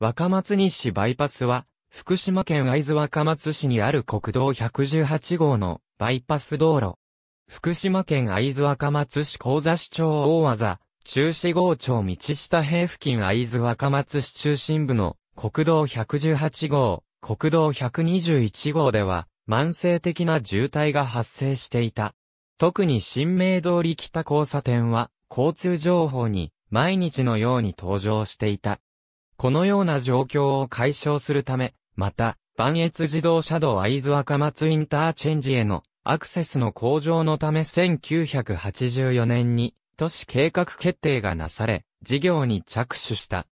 若松西バイパスは、福島県会津若松市にある国道118号のバイパス道路。福島県会津若松市高座市町大技、中四号町道下平付近会津若松市中心部の国道118号、国道121号では、慢性的な渋滞が発生していた。特に新名通り北交差点は、交通情報に毎日のように登場していた。このような状況を解消するため、また、磐越自動車道会津若松インターチェンジへのアクセスの向上のため1984年に都市計画決定がなされ、事業に着手した。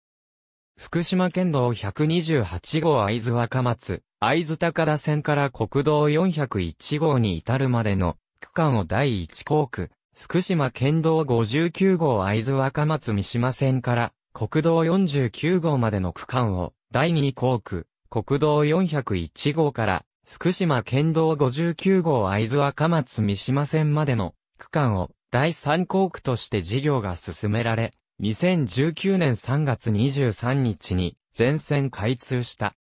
福島県道128号会津若松、会津高田線から国道401号に至るまでの区間を第1校区、福島県道59号会津若松三島線から国道49号までの区間を、第2工区、国道401号から、福島県道59号会津若松三島線までの区間を第3工区として事業が進められ、2019年3月23日に全線開通した。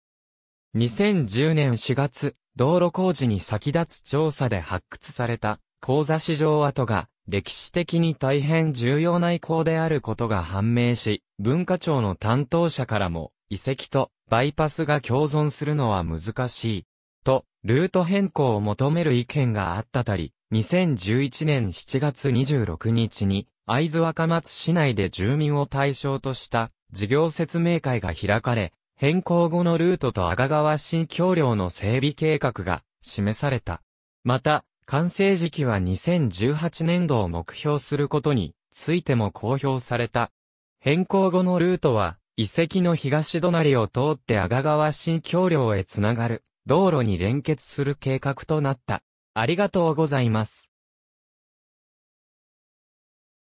2010年4月、道路工事に先立つ調査で発掘された鉱座市場跡が歴史的に大変重要な遺構であることが判明し、文化庁の担当者からも、遺跡とバイパスが共存するのは難しい、と、ルート変更を求める意見があったたり、2011年7月26日に、会津若松市内で住民を対象とした事業説明会が開かれ、変更後のルートと阿賀川新橋梁の整備計画が示された。また、完成時期は2018年度を目標することについても公表された。変更後のルートは、遺跡の東隣を通って阿賀川新橋梁へつながる道路に連結する計画となった。ありがとうございます。